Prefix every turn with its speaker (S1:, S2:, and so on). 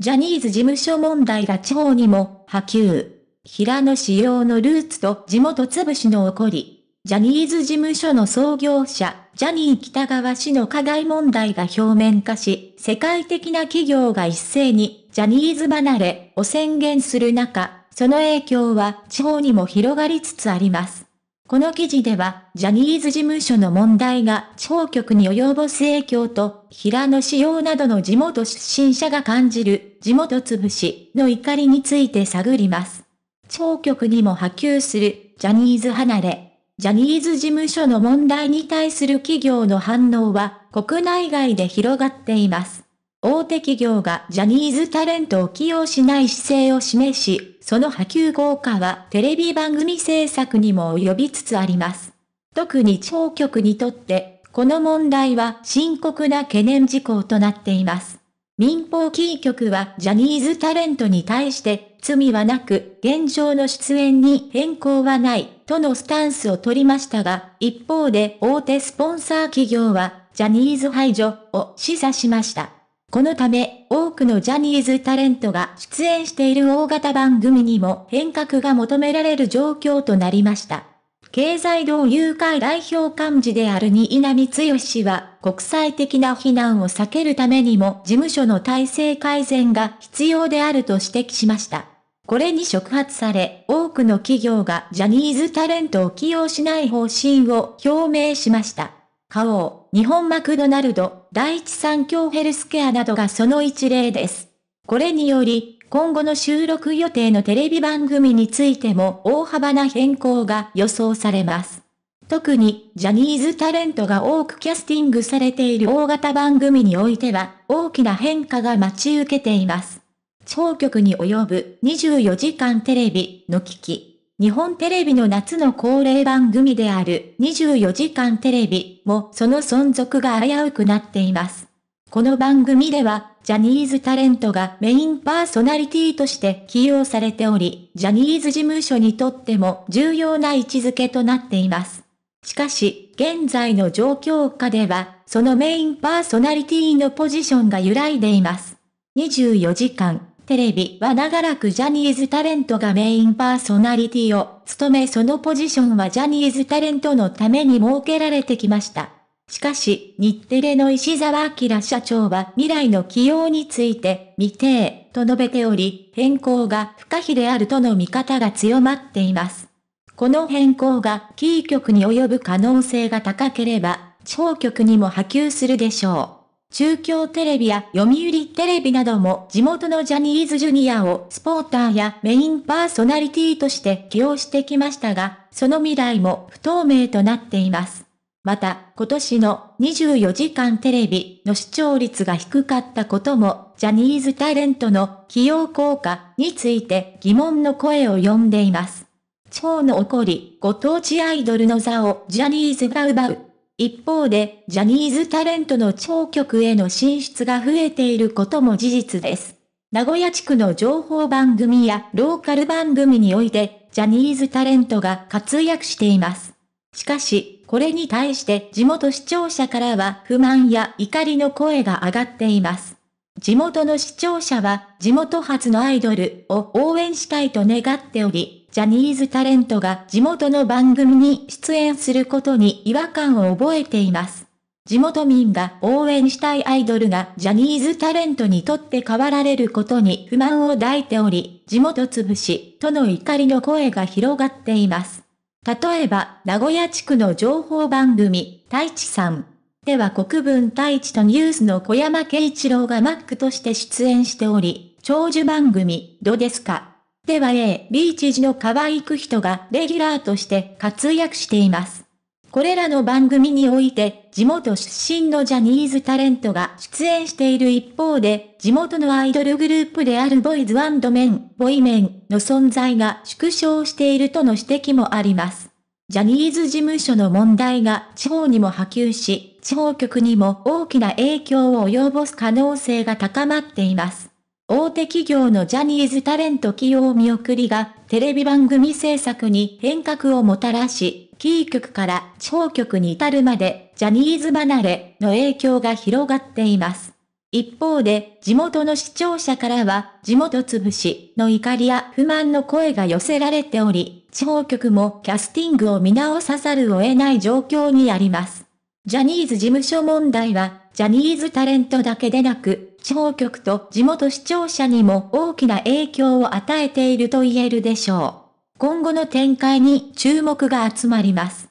S1: ジャニーズ事務所問題が地方にも波及。平野仕様のルーツと地元潰しの起こり。ジャニーズ事務所の創業者、ジャニー北川氏の課題問題が表面化し、世界的な企業が一斉にジャニーズ離れを宣言する中、その影響は地方にも広がりつつあります。この記事では、ジャニーズ事務所の問題が地方局に及ぼす影響と、平野仕耀などの地元出身者が感じる、地元潰しの怒りについて探ります。地方局にも波及する、ジャニーズ離れ。ジャニーズ事務所の問題に対する企業の反応は、国内外で広がっています。大手企業がジャニーズタレントを起用しない姿勢を示し、その波及効果はテレビ番組制作にも及びつつあります。特に地方局にとって、この問題は深刻な懸念事項となっています。民放キー局はジャニーズタレントに対して罪はなく現状の出演に変更はないとのスタンスを取りましたが、一方で大手スポンサー企業はジャニーズ排除を示唆しました。このため、多くのジャニーズタレントが出演している大型番組にも変革が求められる状況となりました。経済同友会代表幹事である新浪剛氏は、国際的な非難を避けるためにも事務所の体制改善が必要であると指摘しました。これに触発され、多くの企業がジャニーズタレントを起用しない方針を表明しました。花王、日本マクドナルド、第一三共ヘルスケアなどがその一例です。これにより、今後の収録予定のテレビ番組についても大幅な変更が予想されます。特に、ジャニーズタレントが多くキャスティングされている大型番組においては、大きな変化が待ち受けています。地方局に及ぶ24時間テレビの危機。日本テレビの夏の恒例番組である24時間テレビもその存続が危うくなっています。この番組では、ジャニーズタレントがメインパーソナリティとして起用されており、ジャニーズ事務所にとっても重要な位置づけとなっています。しかし、現在の状況下では、そのメインパーソナリティのポジションが揺らいでいます。24時間、テレビは長らくジャニーズタレントがメインパーソナリティを務めそのポジションはジャニーズタレントのために設けられてきました。しかし、日テレの石沢明社長は未来の起用について未定と述べており、変更が不可避であるとの見方が強まっています。この変更がキー局に及ぶ可能性が高ければ、地方局にも波及するでしょう。中京テレビや読売テレビなども地元のジャニーズジュニアをスポーターやメインパーソナリティとして起用してきましたが、その未来も不透明となっています。また、今年の24時間テレビの視聴率が低かったことも、ジャニーズタレントの起用効果について疑問の声を呼んでいます。地方の起こり、ご当地アイドルの座をジャニーズが奪う。一方で、ジャニーズタレントの地方局への進出が増えていることも事実です。名古屋地区の情報番組やローカル番組において、ジャニーズタレントが活躍しています。しかし、これに対して地元視聴者からは不満や怒りの声が上がっています。地元の視聴者は地元発のアイドルを応援したいと願っており、ジャニーズタレントが地元の番組に出演することに違和感を覚えています。地元民が応援したいアイドルがジャニーズタレントにとって変わられることに不満を抱いており、地元潰しとの怒りの声が広がっています。例えば、名古屋地区の情報番組、太一さん。では国分太一とニュースの小山慶一郎がマックとして出演しており、長寿番組、どうですかでは A、B 知事の可愛く人がレギュラーとして活躍しています。これらの番組において、地元出身のジャニーズタレントが出演している一方で、地元のアイドルグループであるボイズメン、ボイメンの存在が縮小しているとの指摘もあります。ジャニーズ事務所の問題が地方にも波及し、地方局にも大きな影響を及ぼす可能性が高まっています。大手企業のジャニーズタレント起用見送りが、テレビ番組制作に変革をもたらし、キー局から地方局に至るまで、ジャニーズ離れの影響が広がっています。一方で、地元の視聴者からは、地元潰しの怒りや不満の声が寄せられており、地方局もキャスティングを見直さざるを得ない状況にあります。ジャニーズ事務所問題は、ジャニーズタレントだけでなく、地方局と地元視聴者にも大きな影響を与えていると言えるでしょう。今後の展開に注目が集まります。